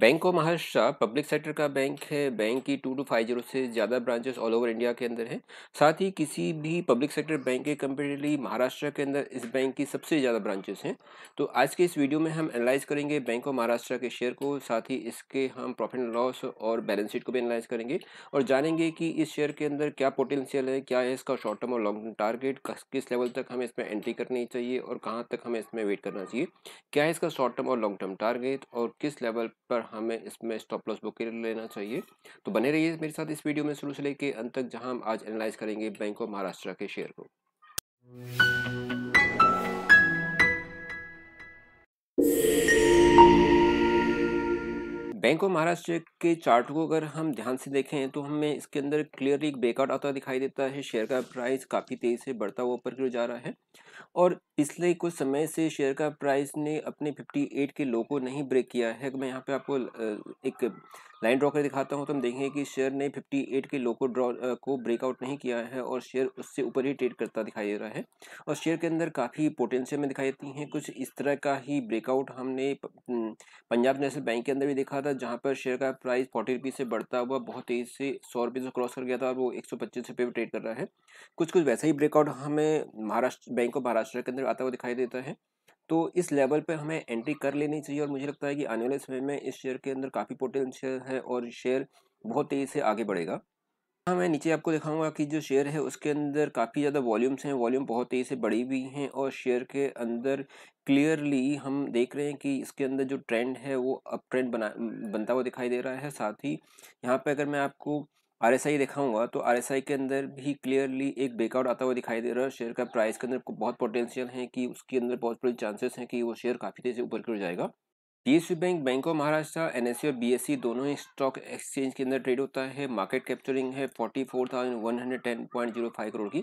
bank of Maharashtra public sector का bank है bank की टू टू फाइव जीरो से ज़्यादा ब्रांचेस ऑल ओवर इंडिया के अंदर हैं साथ ही किसी भी पब्लिक सेक्टर बैंक के कंपेरेटिवली महाराष्ट्र के अंदर इस बैंक की सबसे ज़्यादा ब्रांचेस हैं तो आज के इस वीडियो में हम एनालाइज करेंगे बैंक ऑफ महाराष्ट्र के शेयर को साथ ही इसके हम प्रॉफिट एंड लॉस और बैलेंस शीट को भी एनालाइज करेंगे और जानेंगे कि इस शेयर के अंदर क्या पोटेंशियल है क्या है इसका शॉर्ट टर्म और लॉन्ग टर्म टारगेट किस लेवल तक हमें इसमें एंट्री करनी चाहिए और कहाँ तक हमें इसमें वेट करना चाहिए क्या है इसका शॉर्ट टर्म और लॉन्ग टर्म टारगेट और किस लेवल पर हमें इसमें स्टॉप लॉस बुक लेना चाहिए तो बने रहिए मेरे साथ इस वीडियो में शुरू से लेकर अंत तक जहां हम आज एनालाइज करेंगे बैंक ऑफ महाराष्ट्र के शेयर को बैंक ऑफ महाराष्ट्र के चार्ट को अगर हम ध्यान से देखें तो हमें इसके अंदर क्लियरली एक ब्रेकआउट आता दिखाई देता है शेयर का प्राइस काफ़ी तेज़ी से बढ़ता हुआ ऊपर की जा रहा है और पिछले कुछ समय से शेयर का प्राइस ने अपने 58 के लो को नहीं ब्रेक किया है मैं यहाँ पे आपको एक लाइन ड्रॉ कर दिखाता हूँ तो हम देखेंगे कि शेयर ने 58 के लो को ड्रॉ को ब्रेकआउट नहीं किया है और शेयर उससे ऊपर ही ट्रेड करता दिखाई दे रहा है और शेयर के अंदर काफ़ी पोटेंशियल में दिखाई देती हैं कुछ इस तरह का ही ब्रेकआउट हमने पंजाब नेशनल बैंक के अंदर भी देखा था जहाँ पर शेयर का प्राइस फोर्टी रुपीज़ से बढ़ता हुआ बहुत तेज़ी से सौ रुपये से क्रॉस कर गया था और वो एक सौ पच्चीस रुपये ट्रेड कर रहा है कुछ कुछ वैसा ही ब्रेकआउट हमें महाराष्ट्र बैंक ऑफ महाराष्ट्र के अंदर आता हुआ दिखाई देता है तो इस लेवल पर हमें एंट्री कर लेनी चाहिए और मुझे लगता है कि आने वाले समय में इस शेयर के अंदर काफ़ी पोटेंशियल है और शेयर बहुत तेज़ी से आगे बढ़ेगा हाँ मैं नीचे आपको दिखाऊंगा कि जो शेयर है उसके अंदर काफ़ी ज़्यादा वॉल्यूम्स हैं वॉल्यूम बहुत तेज़ी से बढ़ी हुई हैं और शेयर के अंदर क्लियरली हम देख रहे हैं कि इसके अंदर जो ट्रेंड है वो अप ट्रेंड बना बनता हुआ दिखाई दे रहा है साथ ही यहाँ पे अगर मैं आपको आर एस आई दिखाऊंगा तो आर एस आई के अंदर भी क्लियरली एक ब्रेकआउट आता हुआ दिखाई दे रहा है शेयर का प्राइस के अंदर बहुत पोटेंशियल है कि उसके अंदर बहुत चांसेस हैं कि वो शेयर काफ़ी तेज़ ऊपर की ओर जाएगा PSU bank bank of Maharashtra N और बीएससी दोनों ही स्टॉक एक्सचेंज के अंदर ट्रेड होता है मार्केट कैप्चरिंग है forty four thousand one hundred ten point zero five crore की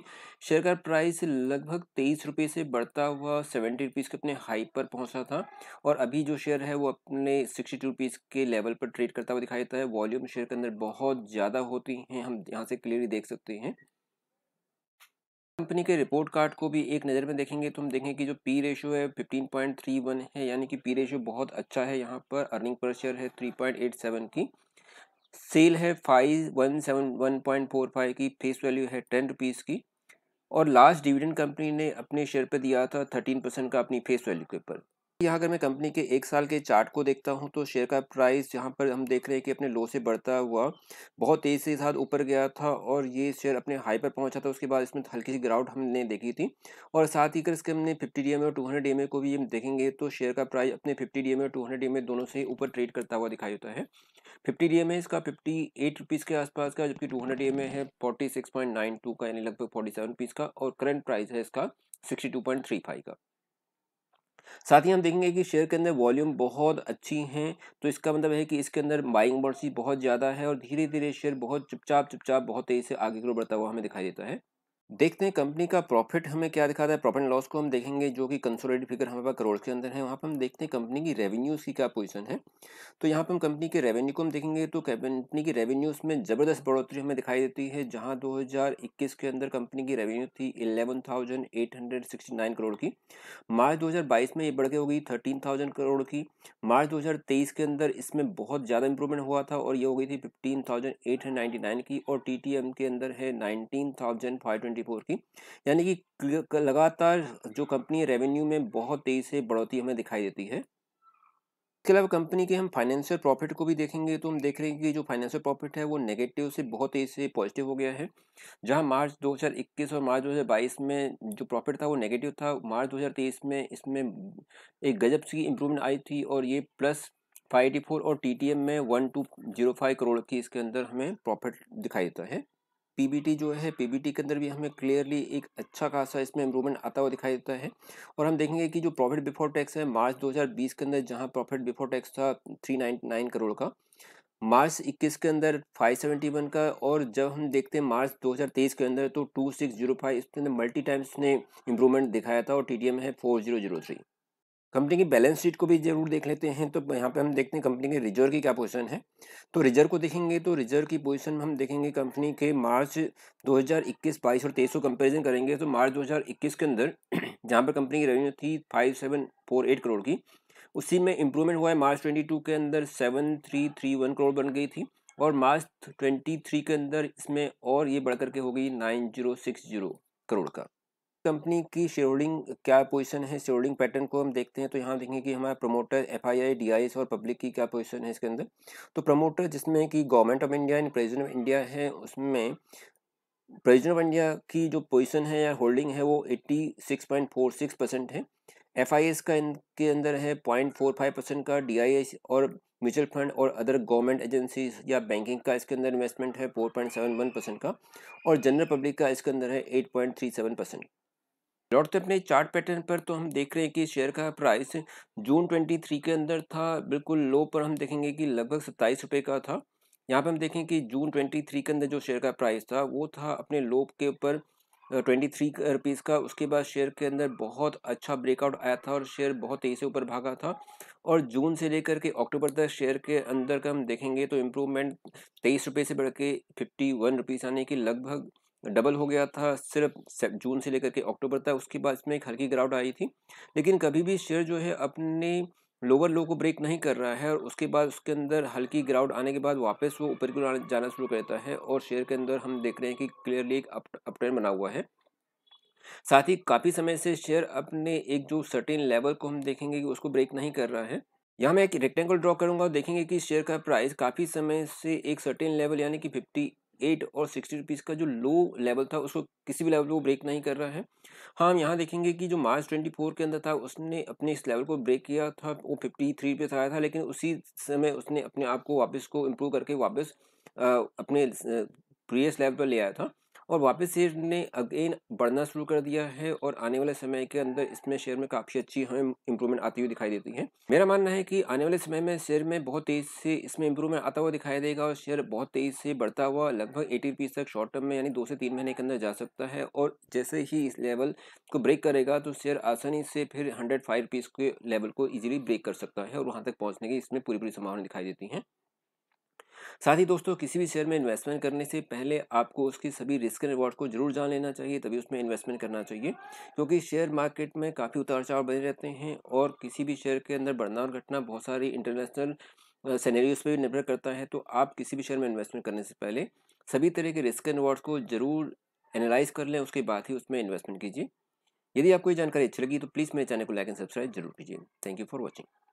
शेयर का प्राइस लगभग तेईस रुपये से बढ़ता हुआ सेवेंटी रुपीज़ के अपने हाई पर रहा था और अभी जो शेयर है वो अपने सिक्सटी टू रुपीज़ के लेवल पर ट्रेड करता हुआ दिखाई देता है वॉल्यूम शेयर के अंदर बहुत ज़्यादा होती हैं हम यहाँ से क्लियरली देख सकते हैं कंपनी के रिपोर्ट कार्ड को भी एक नज़र में देखेंगे तो हम देखेंगे कि जो पी रेशो है 15.31 है यानी कि पी रेशो बहुत अच्छा है यहाँ पर अर्निंग पर शेयर है 3.87 की सेल है five one seven one point four five की फेस वैल्यू है टेन रुपीज़ की और लास्ट डिविडेंड कंपनी ने अपने शेयर पर दिया था थर्टीन परसेंट का अपनी फेस वैल्यू के ऊपर यहाँ अगर मैं कंपनी के एक साल के चार्ट को देखता हूँ तो शेयर का प्राइस यहाँ पर हम देख रहे हैं कि अपने लो से बढ़ता हुआ बहुत तेज़ी से साथ ऊपर गया था और ये शेयर अपने हाई पर पहुँचा था उसके बाद इसमें हल्की सी ग्राउंड हमने देखी थी और साथ ही अगर इसके हमने फिफ्टी डी और टू हंड्रेड को भी हम देखेंगे तो शेयर का प्राइस अपने फिफ्टी डी और टू हंड्रेड दोनों से ऊपर ट्रेड करता हुआ दिखाई देता है फिफ्टी डी इसका फिफ्टी एट रुपीज़ के आसपास का जबकि टू हंड्रेड है forty six point nine two का यानी लगभग फोर्टी सेवन पीस का और करंट प्राइस है इसका sixty two point three five का साथ ही हम देखेंगे कि शेयर के अंदर वॉल्यूम बहुत अच्छी हैं तो इसका मतलब है कि इसके अंदर बाइंग बॉन्ड्सी बहुत ज़्यादा है और धीरे धीरे शेयर बहुत चुपचाप चुपचाप बहुत तेज़ी से आगे की ओर बढ़ता हुआ हमें दिखाई देता है देखते हैं कंपनी का प्रॉफिट हमें क्या दिखाता है प्रॉफिट लॉस को हम देखेंगे जो कि कंसोलिडेट फिगर हमारे पास करोड़ के अंदर है वहाँ पर हम देखते हैं कंपनी की रेवेन्यूज़ की क्या पोजीशन है तो यहाँ पर हम कंपनी के रेवेन्यू को हम देखेंगे तो कंपनी की रेवेन्यूज़ में ज़बरदस्त बढ़ोतरी हमें दिखाई देती है जहाँ दो के अंदर कंपनी की रेवेन्यू थी 11,869 करोड़ की मार्च दो में ये बढ़ के होगी थर्टीन करोड़ की मार्च दो के अंदर इसमें बहुत ज़्यादा इंप्रूवमेंट हुआ था और ये हो गई थी फिफ्टीन की और टी के अंदर है नाइनटीन 2024 की यानी कि लगातार जो कंपनी रेवेन्यू में बहुत तेज़ी से बढ़ोतरी हमें दिखाई देती है इसके अलावा कंपनी के हम फाइनेंशियल प्रॉफिट को भी देखेंगे तो हम देख रहे हैं कि जो फाइनेंशियल प्रॉफिट है वो नेगेटिव से बहुत तेज़ी से पॉजिटिव हो गया है जहां मार्च 2021 और मार्च 2022 में जो प्रॉफिट था वो नेगेटिव था मार्च 2023 में इसमें एक गजब सी इम्प्रूवमेंट आई थी और ये प्लस फाइव और टी में one two zero five crore की इसके अंदर हमें प्रॉफिट दिखाई देता है पीबीटी जो है पीबीटी के अंदर भी हमें क्लियरली एक अच्छा खासा इसमें इम्प्रूवमेंट आता हुआ दिखाई देता है और हम देखेंगे कि जो प्रॉफिट बिफोर टैक्स है मार्च 2020 के अंदर जहां प्रॉफिट बिफोर टैक्स था 399 करोड़ का मार्च 21 के अंदर 571 का और जब हम देखते हैं मार्च 2023 के अंदर तो 2605 इसके अंदर मल्टी टाइम्स ने इम्प्रूवमेंट दिखाया था और टी है फोर कंपनी की बैलेंस शीट को भी जरूर देख लेते हैं तो यहाँ पे हम देखते हैं कंपनी के रिजर्व की क्या पोजीशन है तो रिजर्व को देखेंगे तो रिजर्व की पोजीशन में हम देखेंगे कंपनी के मार्च 2021 22 और 23 को कंपेरिजन करेंगे तो मार्च 2021 के अंदर जहाँ पर कंपनी की रेवेन्यू थी 5748 करोड़ की उसी में इम्प्रूवमेंट हुआ है मार्च ट्वेंटी के अंदर सेवन करोड़ बन गई थी और मार्च ट्वेंटी के अंदर इसमें और ये बढ़ करके हो गई नाइन करोड़ का कंपनी की शेयरहोल्डिंग क्या पोजीशन है शेयरहोल्डिंग पैटर्न को हम देखते हैं तो यहाँ देखेंगे कि हमारा promoter F I I D I S और पब्लिक की क्या पोजीशन है इसके अंदर तो प्रमोटर जिसमें कि government of India and president of India है उसमें प्रेजिडेंट ऑफ इंडिया की जो पोजीशन है या होल्डिंग है वो eighty six point four six percent है एफ आई एस का इनके अंदर है पॉइंट फोर फाइव परसेंट का डी आई एस और म्यूचुअल फंड और अदर गवर्नमेंट एजेंसीज या बैंकिंग का इसके अंदर इन्वेस्टमेंट है four point seven one percent का और जनरल पब्लिक का इसके अंदर है eight point three seven percent लौटते अपने चार्ट पैटर्न पर तो हम देख रहे हैं कि शेयर का प्राइस जून 23 के अंदर था बिल्कुल लो पर हम देखेंगे कि लगभग सत्ताईस रुपये का था यहाँ पर हम देखें कि जून 23 के अंदर जो शेयर का प्राइस था वो था अपने लो के ऊपर ट्वेंटी थ्री रुपीज़ का उसके बाद शेयर के अंदर बहुत अच्छा ब्रेकआउट आया था और शेयर बहुत तेज़ी से ऊपर भागा था और जून से लेकर के अक्टूबर तक शेयर के अंदर का हम देखेंगे तो इम्प्रूवमेंट तेईस रुपये से बढ़ के फिफ्टी वन रुपीज़ यानी कि लगभग डबल हो गया था सिर्फ जून से लेकर के अक्टूबर तक उसके बाद इसमें एक हल्की गिरावट आई थी लेकिन कभी भी शेयर जो है अपने लोअर लो को ब्रेक नहीं कर रहा है और उसके बाद उसके अंदर हल्की गिरावट आने के बाद वापस वो ऊपर की ओर जाना शुरू करता है और शेयर के अंदर हम देख रहे हैं कि क्लियरली एक अप अपट्रेंड बना हुआ है साथ ही काफ़ी समय से शेयर अपने एक जो सर्टेन लेवल को हम देखेंगे कि उसको ब्रेक नहीं कर रहा है यहाँ मैं एक रेक्टेंगल ड्रॉ करूँगा और देखेंगे कि शेयर का प्राइस काफ़ी समय से एक सर्टेन लेवल यानी कि फिफ्टी एट और सिक्सटी रुपीज़ का जो लो लेवल था उसको किसी भी लेवल वो ब्रेक नहीं कर रहा है हाँ हम यहाँ देखेंगे कि जो मार्च ट्वेंटी फोर के अंदर था उसने अपने इस लेवल को ब्रेक किया था वो फिफ्टी थ्री पे आया था लेकिन उसी समय उसने अपने आप को वापस को इम्प्रूव करके वापस अपने प्रीवियस लेवल पर ले आया था और वापस शेयर ने अगेन बढ़ना शुरू कर दिया है और आने वाले समय के अंदर इसमें शेयर में काफ़ी अच्छी हमें हाँ, इंप्रूवमेंट आती हुई दिखाई देती है मेरा मानना है कि आने वाले समय में शेयर में बहुत तेज़ से इसमें इंप्रूवमेंट आता हुआ दिखाई देगा और शेयर बहुत तेज़ से बढ़ता हुआ लगभग एटी रुपीज़ तक शॉर्ट टर्म में यानी दो से तीन महीने के अंदर जा सकता है और जैसे ही इस लेवल को ब्रेक करेगा तो शेयर आसानी से फिर हंड्रेड फाइव के लेवल को ईजिली ब्रेक कर सकता है और वहाँ तक पहुँचने की इसमें पूरी पूरी संभावना दिखाई देती है साथ ही दोस्तों किसी भी शेयर में इन्वेस्टमेंट करने से पहले आपको उसकी सभी रिस्क एंड रिवॉर्ड को जरूर जान लेना चाहिए तभी उसमें इन्वेस्टमेंट करना चाहिए क्योंकि शेयर मार्केट में काफ़ी उतार चढ़ाव बने रहते हैं और किसी भी शेयर के अंदर बढ़ना और घटना बहुत सारी इंटरनेशनल सैनरीज पर भी निर्भर करता है तो आप किसी भी शेयर में इन्वेस्टमेंट करने से पहले सभी तरह के रिस्क एंड रिवॉर्ड्स को जरूर एनालाइज कर लें उसके बाद ही उसमें इन्वेस्टमेंट कीजिए यदि आपको ये जानकारी अच्छी लगी तो प्लीज़ मेरे चैनल को लाइक एंड सब्सक्राइब जरूर कीजिए थैंक यू फॉर वॉचिंग